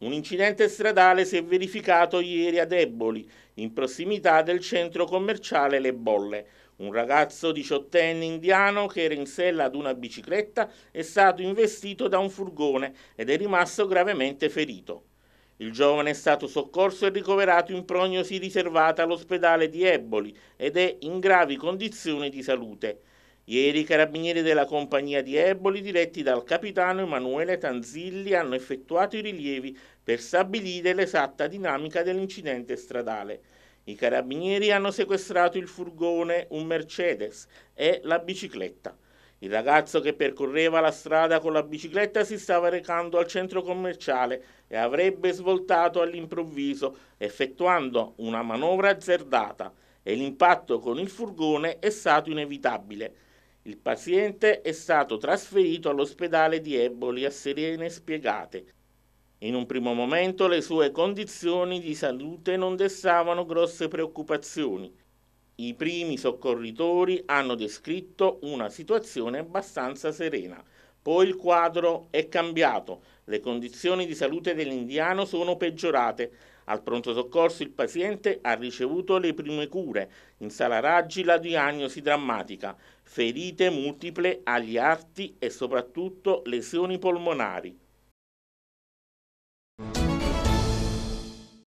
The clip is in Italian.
Un incidente stradale si è verificato ieri ad Eboli, in prossimità del centro commerciale Le Bolle. Un ragazzo diciottenne indiano che era in sella ad una bicicletta è stato investito da un furgone ed è rimasto gravemente ferito. Il giovane è stato soccorso e ricoverato in prognosi riservata all'ospedale di Eboli ed è in gravi condizioni di salute. Ieri i carabinieri della compagnia di Eboli, diretti dal capitano Emanuele Tanzilli, hanno effettuato i rilievi per stabilire l'esatta dinamica dell'incidente stradale. I carabinieri hanno sequestrato il furgone, un Mercedes e la bicicletta. Il ragazzo che percorreva la strada con la bicicletta si stava recando al centro commerciale e avrebbe svoltato all'improvviso, effettuando una manovra azzardata e l'impatto con il furgone è stato inevitabile. Il paziente è stato trasferito all'ospedale di Eboli a Serene Spiegate. In un primo momento le sue condizioni di salute non destavano grosse preoccupazioni. I primi soccorritori hanno descritto una situazione abbastanza serena. Poi il quadro è cambiato, le condizioni di salute dell'indiano sono peggiorate. Al pronto soccorso il paziente ha ricevuto le prime cure, in sala raggi la diagnosi drammatica, ferite multiple agli arti e soprattutto lesioni polmonari.